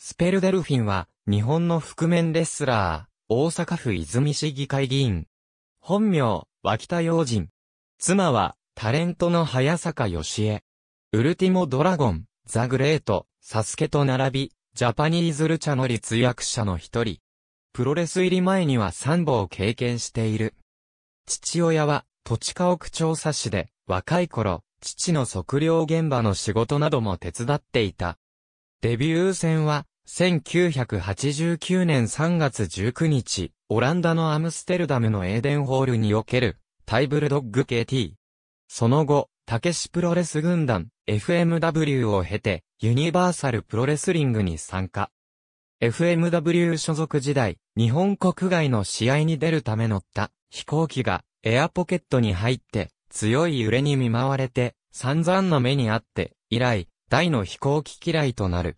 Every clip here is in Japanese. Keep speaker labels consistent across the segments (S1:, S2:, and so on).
S1: スペルデルフィンは、日本の覆面レスラー、大阪府泉市議会議員。本名、脇田洋人。妻は、タレントの早坂義恵。ウルティモドラゴン、ザグレート、サスケと並び、ジャパニーズルチャの立役者の一人。プロレス入り前には三歩を経験している。父親は、土地家屋調査士で、若い頃、父の測量現場の仕事なども手伝っていた。デビュー戦は、1989年3月19日、オランダのアムステルダムのエーデンホールにおける、タイブルドッグ KT。その後、たけしプロレス軍団、FMW を経て、ユニバーサルプロレスリングに参加。FMW 所属時代、日本国外の試合に出るため乗った飛行機がエアポケットに入って強い揺れに見舞われて散々な目にあって以来大の飛行機嫌いとなる。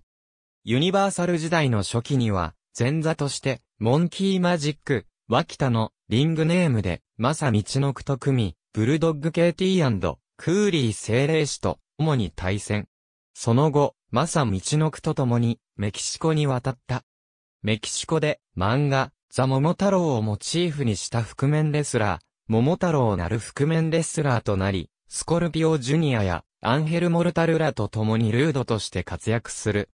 S1: ユニバーサル時代の初期には、前座として、モンキーマジック、脇田のリングネームで、マサチのくと組、み、ブルドッグ KT& クーリー精霊師と、主に対戦。その後、マサチのくと共に、メキシコに渡った。メキシコで、漫画、ザ・桃太郎をモチーフにした覆面レスラー、桃太郎なる覆面レスラーとなり、スコルピオジュニアやアンヘル・モルタルラと共にルードとして活躍する。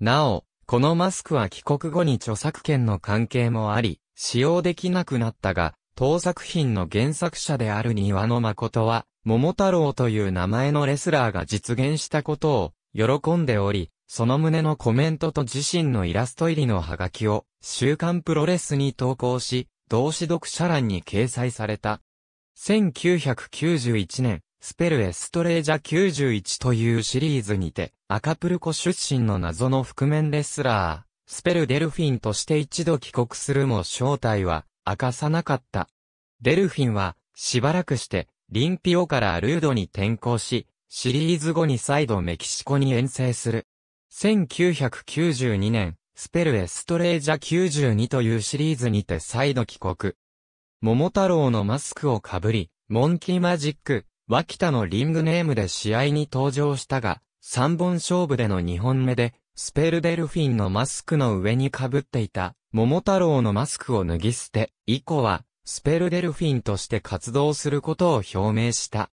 S1: なお、このマスクは帰国後に著作権の関係もあり、使用できなくなったが、当作品の原作者である庭野誠は、桃太郎という名前のレスラーが実現したことを、喜んでおり、その旨のコメントと自身のイラスト入りのハガキを、週刊プロレスに投稿し、同志読者欄に掲載された。1991年、スペルエストレージャ91というシリーズにて、アカプルコ出身の謎の覆面レスラー、スペルデルフィンとして一度帰国するも正体は明かさなかった。デルフィンは、しばらくして、リンピオからルードに転向し、シリーズ後に再度メキシコに遠征する。1992年、スペルエストレージャ92というシリーズにて再度帰国。桃太郎のマスクをかぶり、モンキーマジック、脇田のリングネームで試合に登場したが、3本勝負での2本目で、スペルデルフィンのマスクの上に被っていた、桃太郎のマスクを脱ぎ捨て、以降は、スペルデルフィンとして活動することを表明した。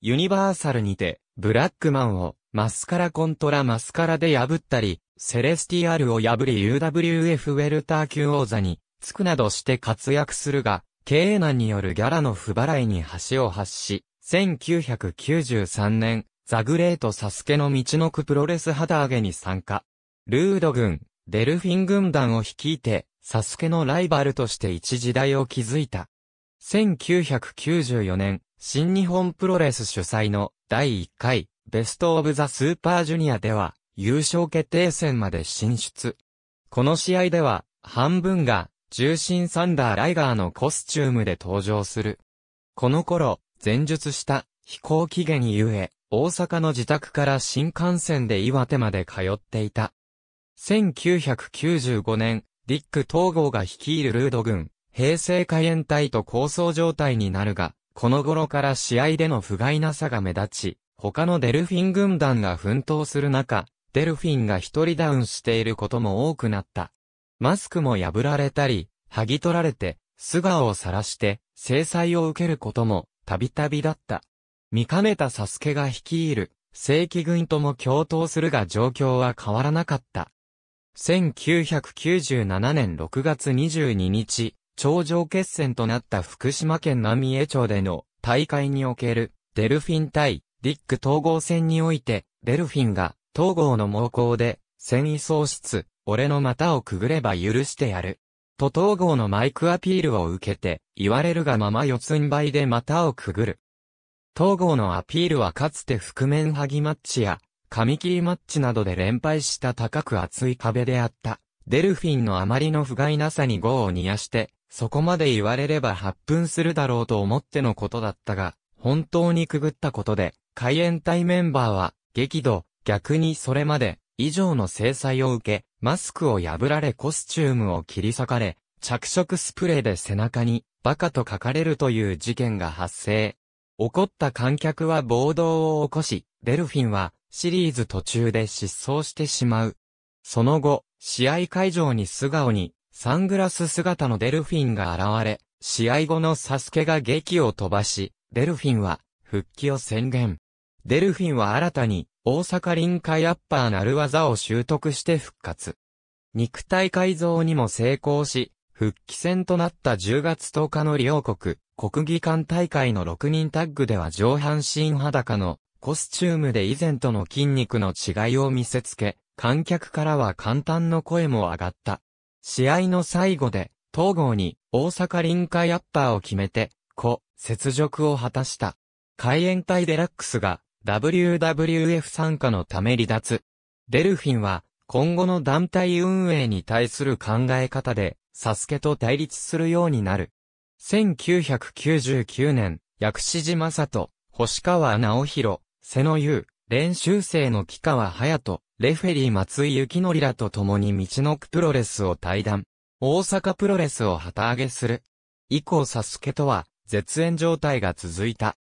S1: ユニバーサルにて、ブラックマンを、マスカラコントラマスカラで破ったり、セレスティアルを破り UWF ウェルター級王座に、つくなどして活躍するが、経営難によるギャラの不払いに橋を発し、1993年、ザグレートサスケの道のくプロレス旗揚げに参加。ルード軍、デルフィン軍団を率いて、サスケのライバルとして一時代を築いた。1994年、新日本プロレス主催の第1回ベストオブザスーパージュニアでは優勝決定戦まで進出。この試合では半分が重心サンダーライガーのコスチュームで登場する。この頃、前述した飛行期限ゆえ、大阪の自宅から新幹線で岩手まで通っていた。1995年、ディック統合が率いるルード軍、平成火炎隊と構想状態になるが、この頃から試合での不甲斐なさが目立ち、他のデルフィン軍団が奮闘する中、デルフィンが一人ダウンしていることも多くなった。マスクも破られたり、剥ぎ取られて、素顔を晒して、制裁を受けることもたびたびだった。見かねたサスケが率いる、正規軍とも共闘するが状況は変わらなかった。1997年6月22日、頂上決戦となった福島県浪江町での大会におけるデルフィン対ディック統合戦において、デルフィンが統合の猛攻で戦意喪失、俺の股をくぐれば許してやると統合のマイクアピールを受けて、言われるがまま四つん這いで股をくぐる。統合のアピールはかつて覆面剥ぎマッチや、紙切りマッチなどで連敗した高く厚い壁であった。デルフィンのあまりの不甲斐なさに業を煮やして、そこまで言われれば発奮するだろうと思ってのことだったが、本当にくぐったことで、海援隊メンバーは、激怒、逆にそれまで、以上の制裁を受け、マスクを破られコスチュームを切り裂かれ、着色スプレーで背中にバカと書かれるという事件が発生。怒った観客は暴動を起こし、デルフィンはシリーズ途中で失踪してしまう。その後、試合会場に素顔にサングラス姿のデルフィンが現れ、試合後のサスケが劇を飛ばし、デルフィンは復帰を宣言。デルフィンは新たに大阪臨海アッパーなる技を習得して復活。肉体改造にも成功し、復帰戦となった10月10日の両国、国技館大会の6人タッグでは上半身裸のコスチュームで以前との筋肉の違いを見せつけ、観客からは簡単の声も上がった。試合の最後で、東郷に大阪臨海アッパーを決めて、故、雪辱を果たした。海援隊デラックスが WWF 参加のため離脱。デルフィンは、今後の団体運営に対する考え方で、サスケと対立するようになる。1999年、薬師寺正人、星川直弘、瀬野優、練習生の木川隼人、レフェリー松井幸則らと共に道のくプロレスを対談。大阪プロレスを旗揚げする。以降サスケとは、絶縁状態が続いた。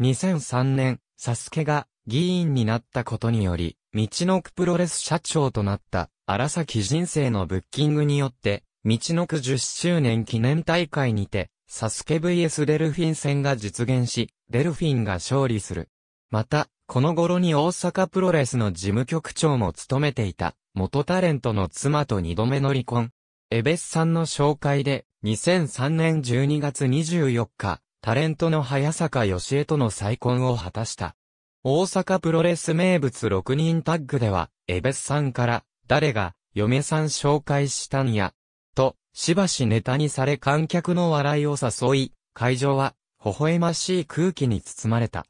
S1: 2003年、サスケが議員になったことにより、道のくプロレス社長となった、荒崎人生のブッキングによって、道のく10周年記念大会にて、サスケ VS デルフィン戦が実現し、デルフィンが勝利する。また、この頃に大阪プロレスの事務局長も務めていた、元タレントの妻と二度目の離婚。エベスさんの紹介で、2003年12月24日、タレントの早坂義恵との再婚を果たした。大阪プロレス名物6人タッグでは、エベスさんから、誰が、嫁さん紹介したんや、と、しばしネタにされ観客の笑いを誘い、会場は、微笑ましい空気に包まれた。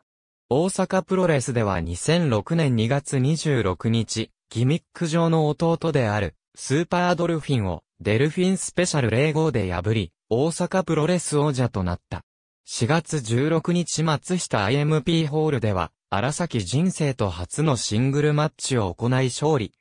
S1: 大阪プロレスでは2006年2月26日、ギミック上の弟である、スーパードルフィンを、デルフィンスペシャル05で破り、大阪プロレス王者となった。4月16日松下 IMP ホールでは、荒崎人生と初のシングルマッチを行い勝利。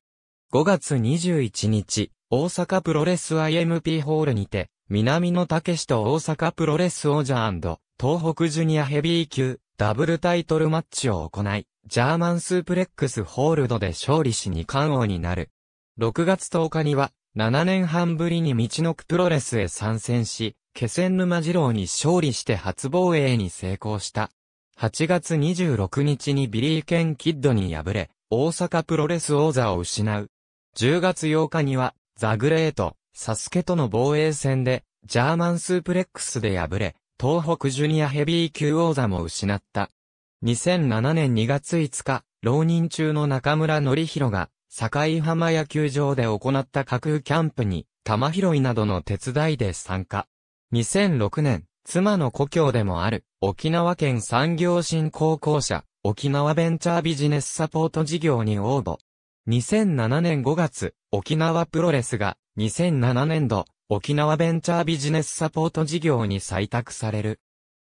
S1: 5月21日、大阪プロレス IMP ホールにて、南野武史と大阪プロレス王者東北ジュニアヘビー級ダブルタイトルマッチを行い、ジャーマンスープレックスホールドで勝利し二冠王になる。6月10日には、7年半ぶりに道のくプロレスへ参戦し、気仙沼二郎に勝利して初防衛に成功した。8月26日にビリーケン・キッドに敗れ、大阪プロレス王座を失う。10月8日には、ザグレート、サスケとの防衛戦で、ジャーマンスープレックスで敗れ、東北ジュニアヘビー級王座も失った。2007年2月5日、浪人中の中村則弘が、堺浜野球場で行った架空キャンプに、玉拾いなどの手伝いで参加。2006年、妻の故郷でもある、沖縄県産業振興公社、沖縄ベンチャービジネスサポート事業に応募。2007年5月、沖縄プロレスが、2007年度、沖縄ベンチャービジネスサポート事業に採択される。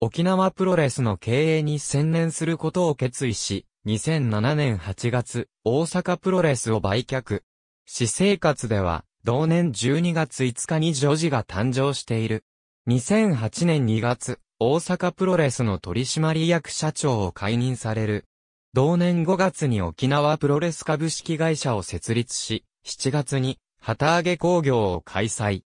S1: 沖縄プロレスの経営に専念することを決意し、2007年8月、大阪プロレスを売却。私生活では、同年12月5日に女児が誕生している。2008年2月、大阪プロレスの取締役社長を解任される。同年5月に沖縄プロレス株式会社を設立し、7月に旗揚げ工業を開催。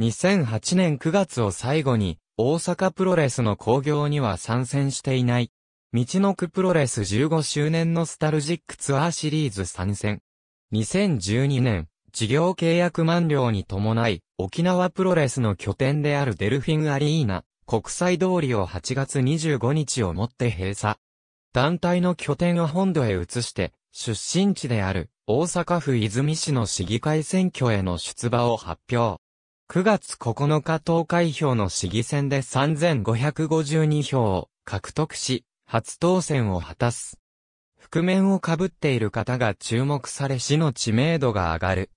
S1: 2008年9月を最後に、大阪プロレスの工業には参戦していない。道のくプロレス15周年ノスタルジックツアーシリーズ参戦。2012年、事業契約満了に伴い、沖縄プロレスの拠点であるデルフィンアリーナ、国際通りを8月25日をもって閉鎖。団体の拠点を本土へ移して、出身地である大阪府泉市の市議会選挙への出馬を発表。9月9日投開票の市議選で3552票を獲得し、初当選を果たす。覆面をかぶっている方が注目され市の知名度が上がる。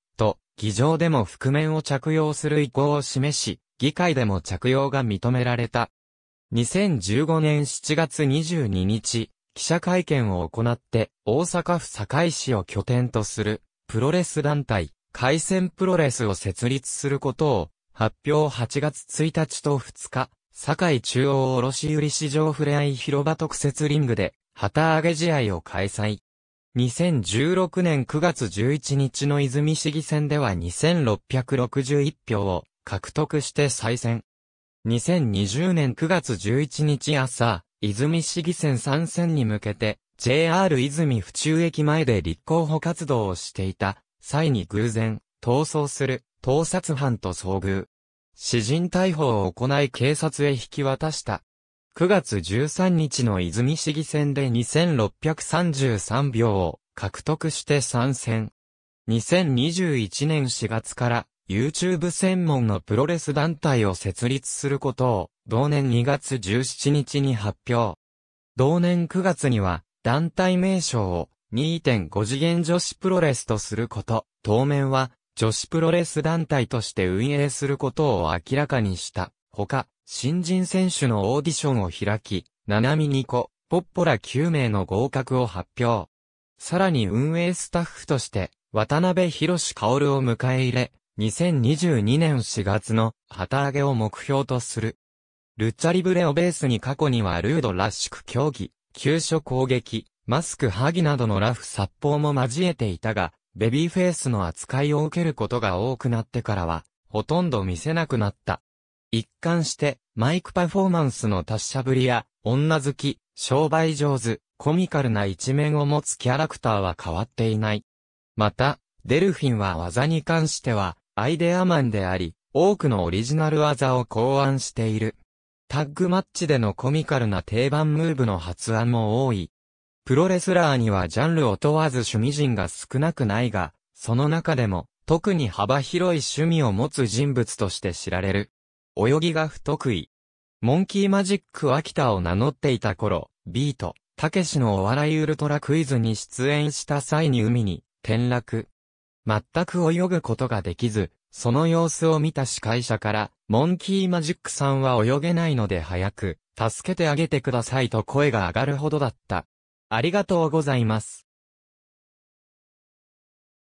S1: 議場でも覆面を着用する意向を示し、議会でも着用が認められた。2015年7月22日、記者会見を行って、大阪府堺市を拠点とする、プロレス団体、海鮮プロレスを設立することを、発表8月1日と2日、堺中央卸売市場ふれあい広場特設リングで、旗揚げ試合を開催。2016年9月11日の泉市議選では2661票を獲得して再選。2020年9月11日朝、泉市議選参戦に向けて、JR 泉府中駅前で立候補活動をしていた際に偶然、逃走する盗撮犯と遭遇。詩人逮捕を行い警察へ引き渡した。9月13日の泉市議選で2633票を獲得して参戦。2021年4月から YouTube 専門のプロレス団体を設立することを同年2月17日に発表。同年9月には団体名称を2.5次元女子プロレスとすること、当面は女子プロレス団体として運営することを明らかにした。ほか、新人選手のオーディションを開き、七ミニコ、ポッポラ9名の合格を発表。さらに運営スタッフとして、渡辺博士薫を迎え入れ、2022年4月の旗揚げを目標とする。ルッチャリブレをベースに過去にはルードらしく競技、急所攻撃、マスクハギなどのラフ殺法も交えていたが、ベビーフェイスの扱いを受けることが多くなってからは、ほとんど見せなくなった。一貫して、マイクパフォーマンスの達者ぶりや、女好き、商売上手、コミカルな一面を持つキャラクターは変わっていない。また、デルフィンは技に関しては、アイデアマンであり、多くのオリジナル技を考案している。タッグマッチでのコミカルな定番ムーブの発案も多い。プロレスラーにはジャンルを問わず趣味人が少なくないが、その中でも、特に幅広い趣味を持つ人物として知られる。泳ぎが不得意。モンキーマジック秋田を名乗っていた頃、ビート、たけしのお笑いウルトラクイズに出演した際に海に転落。全く泳ぐことができず、その様子を見た司会者から、モンキーマジックさんは泳げないので早く、助けてあげてくださいと声が上がるほどだった。ありがとうございます。